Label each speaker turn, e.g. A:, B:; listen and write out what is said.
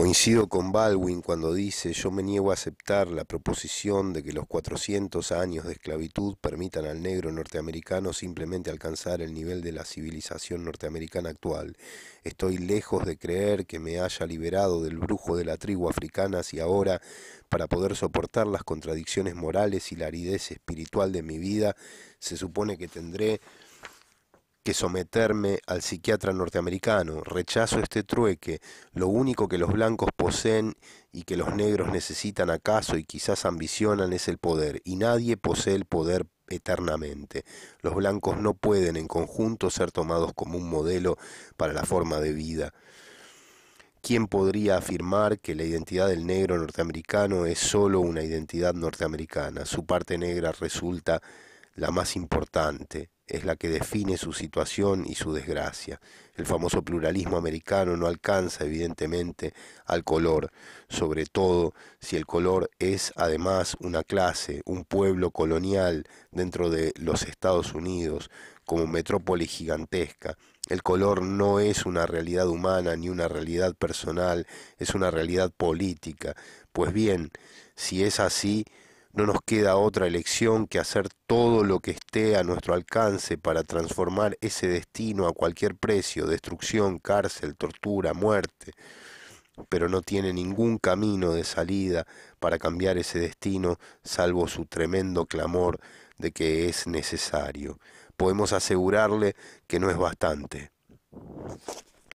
A: Coincido con Baldwin cuando dice yo me niego a aceptar la proposición de que los 400 años de esclavitud permitan al negro norteamericano simplemente alcanzar el nivel de la civilización norteamericana actual. Estoy lejos de creer que me haya liberado del brujo de la tribu africana si ahora para poder soportar las contradicciones morales y la aridez espiritual de mi vida. Se supone que tendré que someterme al psiquiatra norteamericano, rechazo este trueque, lo único que los blancos poseen y que los negros necesitan acaso y quizás ambicionan es el poder, y nadie posee el poder eternamente. Los blancos no pueden en conjunto ser tomados como un modelo para la forma de vida. ¿Quién podría afirmar que la identidad del negro norteamericano es sólo una identidad norteamericana? Su parte negra resulta la más importante, es la que define su situación y su desgracia. El famoso pluralismo americano no alcanza evidentemente al color, sobre todo si el color es además una clase, un pueblo colonial dentro de los Estados Unidos, como metrópoli gigantesca. El color no es una realidad humana ni una realidad personal, es una realidad política. Pues bien, si es así, no nos queda otra elección que hacer todo lo que esté a nuestro alcance para transformar ese destino a cualquier precio, destrucción, cárcel, tortura, muerte. Pero no tiene ningún camino de salida para cambiar ese destino, salvo su tremendo clamor de que es necesario. Podemos asegurarle que no es bastante.